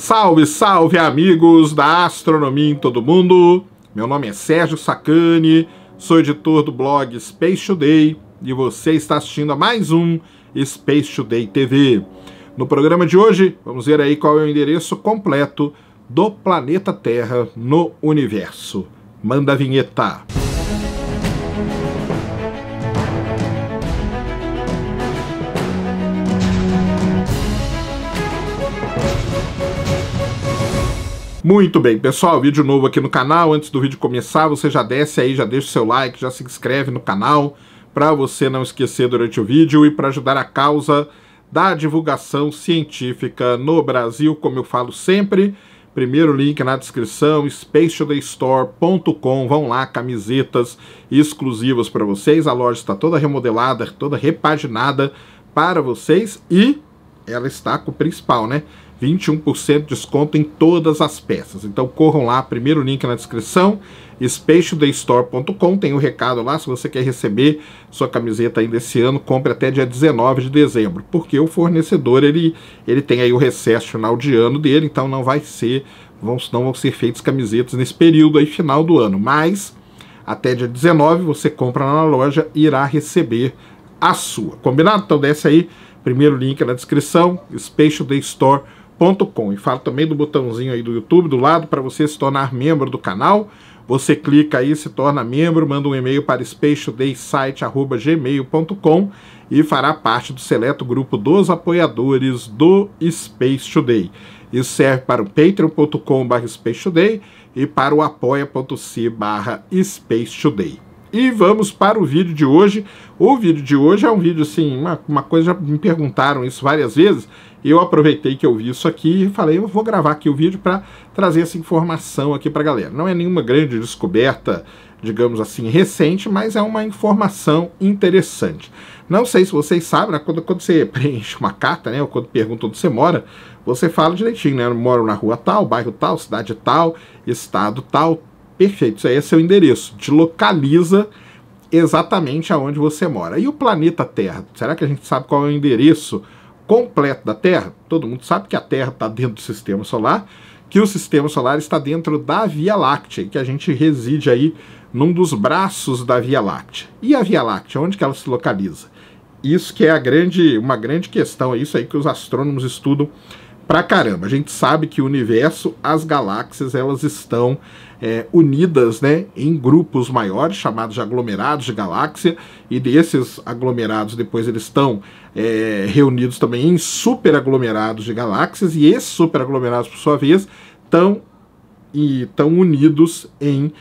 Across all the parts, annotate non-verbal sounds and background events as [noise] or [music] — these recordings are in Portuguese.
Salve, salve amigos da astronomia em todo mundo. Meu nome é Sérgio Sacani, sou editor do blog Space Today e você está assistindo a mais um Space Today TV. No programa de hoje, vamos ver aí qual é o endereço completo do planeta Terra no universo. Manda a vinheta. Muito bem, pessoal, vídeo novo aqui no canal. Antes do vídeo começar, você já desce aí, já deixa o seu like, já se inscreve no canal para você não esquecer durante o vídeo e para ajudar a causa da divulgação científica no Brasil, como eu falo sempre. Primeiro link na descrição, spatialdaystore.com. Vão lá, camisetas exclusivas para vocês. A loja está toda remodelada, toda repaginada para vocês e ela está com o principal, né? 21% de desconto em todas as peças. Então corram lá, primeiro link na descrição, spatialdaystore.com, tem o um recado lá, se você quer receber sua camiseta ainda esse ano, compre até dia 19 de dezembro, porque o fornecedor ele, ele tem aí o recesso final de ano dele, então não vai ser, vão, não vão ser feitas camisetas nesse período aí final do ano, mas até dia 19 você compra na loja e irá receber a sua. Combinado? Então desce aí, primeiro link na descrição, spatialdaystore.com e falo também do botãozinho aí do YouTube do lado para você se tornar membro do canal. Você clica aí, se torna membro, manda um e-mail para spacetodaysite.gmail.com e fará parte do seleto grupo dos apoiadores do Space Today. Isso serve para o patreon.com.br e para o apoia.se barra Space Today. E vamos para o vídeo de hoje. O vídeo de hoje é um vídeo assim, uma, uma coisa, já me perguntaram isso várias vezes. Eu aproveitei que eu vi isso aqui e falei, eu vou gravar aqui o vídeo para trazer essa informação aqui para a galera. Não é nenhuma grande descoberta, digamos assim, recente, mas é uma informação interessante. Não sei se vocês sabem, né, quando, quando você [laughs] preenche uma carta, né, ou quando pergunta onde você mora, você fala direitinho, né? Eu moro na rua tal, bairro tal, cidade tal, estado tal, Perfeito, isso aí é seu endereço. Te localiza exatamente aonde você mora. E o planeta Terra? Será que a gente sabe qual é o endereço completo da Terra? Todo mundo sabe que a Terra está dentro do sistema solar, que o sistema solar está dentro da Via Láctea, que a gente reside aí num dos braços da Via Láctea. E a Via Láctea, onde que ela se localiza? Isso que é a grande, uma grande questão, é isso aí que os astrônomos estudam pra caramba. A gente sabe que o universo, as galáxias, elas estão é, unidas né, em grupos maiores, chamados de aglomerados de galáxia, e desses aglomerados depois eles estão é, reunidos também em superaglomerados de galáxias, e esses superaglomerados, por sua vez, estão e estão unidos em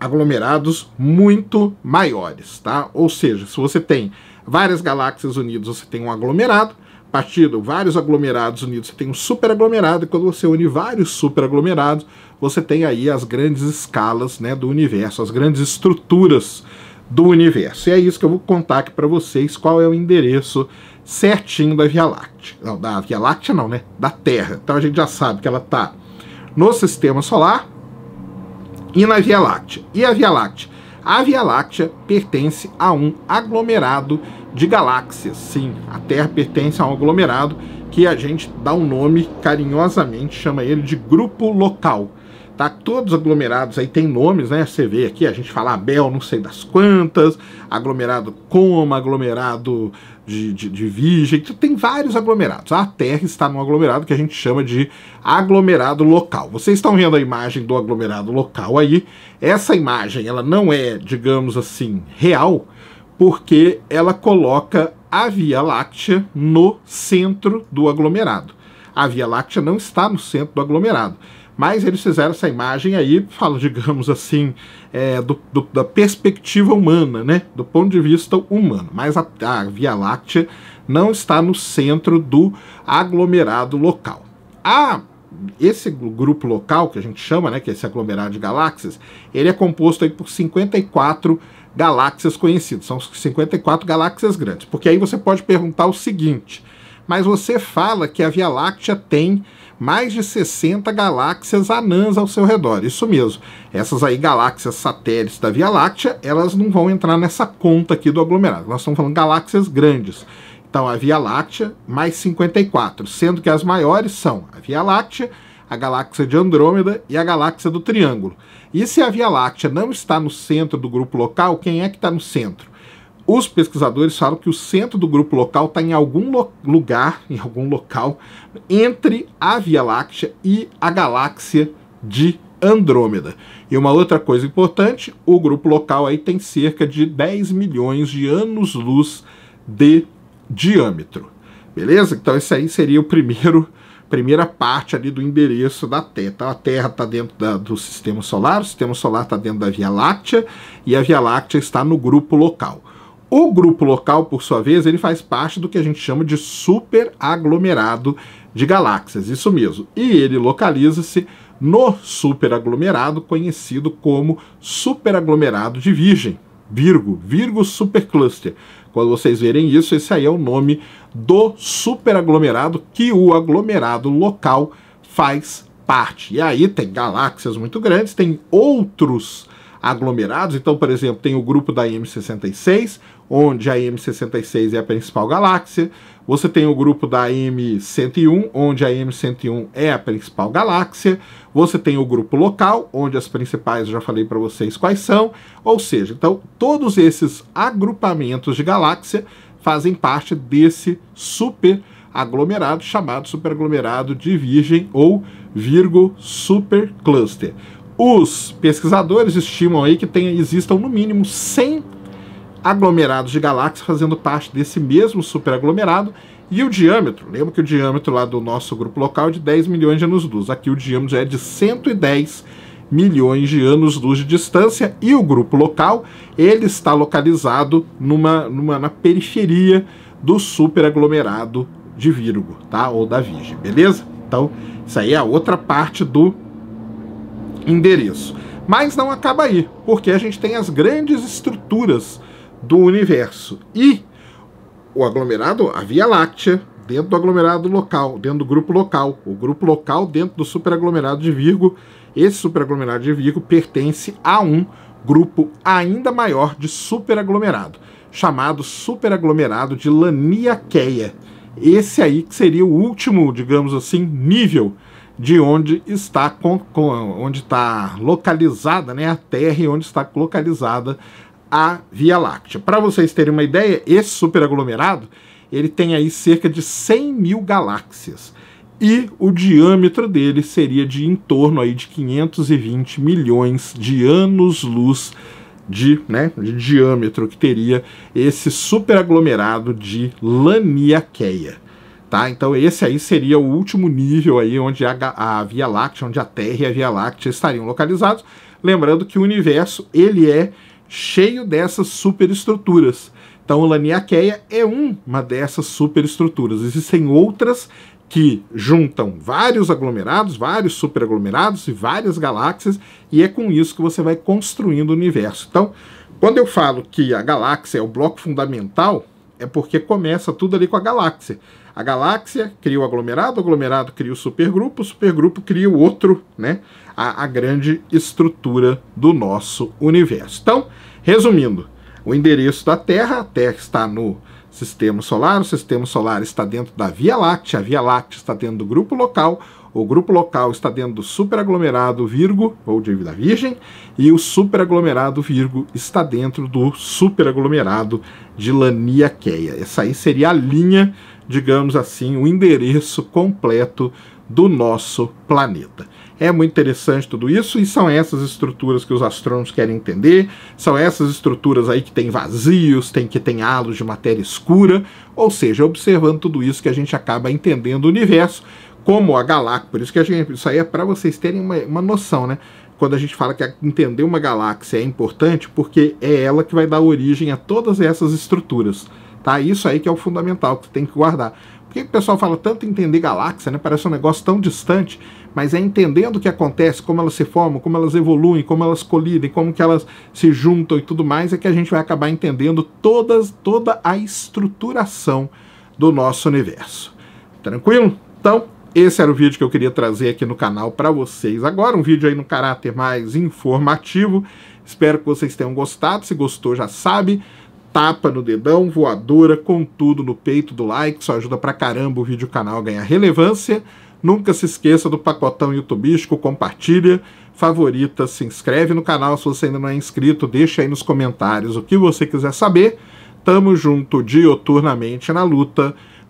aglomerados muito maiores, tá? Ou seja, se você tem várias galáxias unidas, você tem um aglomerado, partido, vários aglomerados unidos, você tem um aglomerado e quando você une vários super aglomerados, você tem aí as grandes escalas né, do universo, as grandes estruturas do universo. E é isso que eu vou contar aqui para vocês, qual é o endereço certinho da Via Láctea. Não, da Via Láctea não, né? Da Terra. Então a gente já sabe que ela está no Sistema Solar e na Via Láctea. E a Via Láctea a Via Láctea pertence a um aglomerado de galáxias. Sim, a Terra pertence a um aglomerado que a gente dá um nome carinhosamente, chama ele de grupo local tá? Todos aglomerados aí tem nomes, né? Você vê aqui, a gente fala Abel, não sei das quantas, aglomerado Coma, aglomerado de, de, de Virgem, tem vários aglomerados. A Terra está num aglomerado que a gente chama de aglomerado local. Vocês estão vendo a imagem do aglomerado local aí. Essa imagem, ela não é, digamos assim, real, porque ela coloca a Via Láctea no centro do aglomerado. A Via Láctea não está no centro do aglomerado mas eles fizeram essa imagem aí, falo, digamos assim, é, do, do, da perspectiva humana, né? Do ponto de vista humano. Mas a, a Via Láctea não está no centro do aglomerado local. A esse grupo local que a gente chama, né, que é esse aglomerado de galáxias, ele é composto aí por 54 galáxias conhecidas, são 54 galáxias grandes. Porque aí você pode perguntar o seguinte: mas você fala que a Via Láctea tem mais de 60 galáxias anãs ao seu redor. Isso mesmo. Essas aí galáxias satélites da Via Láctea, elas não vão entrar nessa conta aqui do aglomerado. Nós estamos falando galáxias grandes. Então, a Via Láctea mais 54, sendo que as maiores são a Via Láctea, a galáxia de Andrômeda e a galáxia do Triângulo. E se a Via Láctea não está no centro do grupo local, quem é que está no centro? Os pesquisadores falam que o centro do grupo local está em algum lo lugar, em algum local, entre a Via Láctea e a galáxia de Andrômeda. E uma outra coisa importante, o grupo local aí tem cerca de 10 milhões de anos-luz de diâmetro. Beleza? Então esse aí seria o primeiro primeira parte ali do endereço da Terra. Então, a Terra está dentro da, do sistema solar, o sistema solar está dentro da Via Láctea e a Via Láctea está no grupo local. O grupo local, por sua vez, ele faz parte do que a gente chama de superaglomerado de galáxias, isso mesmo. E ele localiza-se no superaglomerado conhecido como superaglomerado de Virgem, Virgo, Virgo Supercluster. Quando vocês verem isso, esse aí é o nome do superaglomerado que o aglomerado local faz parte. E aí tem galáxias muito grandes, tem outros aglomerados. Então, por exemplo, tem o grupo da M66, onde a M66 é a principal galáxia. Você tem o grupo da M101, onde a M101 é a principal galáxia. Você tem o grupo local, onde as principais já falei para vocês quais são. Ou seja, então todos esses agrupamentos de galáxia fazem parte desse super aglomerado chamado superaglomerado de Virgem ou Virgo Supercluster. Os pesquisadores estimam aí que tem, existam no mínimo 100 aglomerados de galáxias fazendo parte desse mesmo superaglomerado e o diâmetro, lembra que o diâmetro lá do nosso grupo local é de 10 milhões de anos-luz, aqui o diâmetro é de 110 milhões de anos-luz de distância e o grupo local, ele está localizado numa, numa na periferia do superaglomerado de Virgo, tá? Ou da Virgem, beleza? Então, isso aí é a outra parte do endereço. Mas não acaba aí, porque a gente tem as grandes estruturas do universo e o aglomerado, a Via Láctea, dentro do aglomerado local, dentro do grupo local, o grupo local dentro do superaglomerado de Virgo. Esse superaglomerado de Virgo pertence a um grupo ainda maior de superaglomerado, chamado superaglomerado de Laniakeia. Esse aí que seria o último, digamos assim, nível de onde está, com, com, onde está localizada né, a Terra e onde está localizada a Via Láctea. Para vocês terem uma ideia, esse superaglomerado ele tem aí cerca de 100 mil galáxias e o diâmetro dele seria de em torno aí de 520 milhões de anos-luz de, né, de diâmetro que teria esse superaglomerado de Laniakeia tá? Então esse aí seria o último nível aí onde a, a Via Láctea, onde a Terra e a Via Láctea estariam localizados. Lembrando que o universo, ele é cheio dessas superestruturas. Então o Laniakeia é uma dessas superestruturas. Existem outras que juntam vários aglomerados, vários superaglomerados e várias galáxias, e é com isso que você vai construindo o universo. Então, quando eu falo que a galáxia é o bloco fundamental, é porque começa tudo ali com a galáxia. A galáxia cria o aglomerado, o aglomerado cria o supergrupo, o supergrupo cria o outro, né? A, a grande estrutura do nosso universo. Então, resumindo, o endereço da Terra, a Terra está no sistema solar, o sistema solar está dentro da Via Láctea, a Via Láctea está dentro do grupo local, o grupo local está dentro do superaglomerado Virgo, ou dívida virgem, e o superaglomerado Virgo está dentro do superaglomerado de Laniakeia. Essa aí seria a linha, digamos assim, o endereço completo do nosso planeta. É muito interessante tudo isso e são essas estruturas que os astrônomos querem entender, são essas estruturas aí que tem vazios, tem que tem halos de matéria escura, ou seja, observando tudo isso que a gente acaba entendendo o universo como a galáxia, por isso que a gente, isso aí é para vocês terem uma, uma noção, né? Quando a gente fala que entender uma galáxia é importante, porque é ela que vai dar origem a todas essas estruturas, tá? Isso aí que é o fundamental que tem que guardar. Por que o pessoal fala tanto entender galáxia, né? Parece um negócio tão distante, mas é entendendo o que acontece, como elas se formam, como elas evoluem, como elas colidem, como que elas se juntam e tudo mais, é que a gente vai acabar entendendo todas, toda a estruturação do nosso universo. Tranquilo? Então, esse era o vídeo que eu queria trazer aqui no canal para vocês. Agora um vídeo aí no caráter mais informativo. Espero que vocês tenham gostado. Se gostou, já sabe, tapa no dedão, voadora, com tudo no peito do like. Isso ajuda pra caramba o vídeo canal ganhar relevância. Nunca se esqueça do pacotão youtubístico, compartilha, favorita, se inscreve no canal se você ainda não é inscrito, deixa aí nos comentários o que você quiser saber. Tamo junto dioturnamente na luta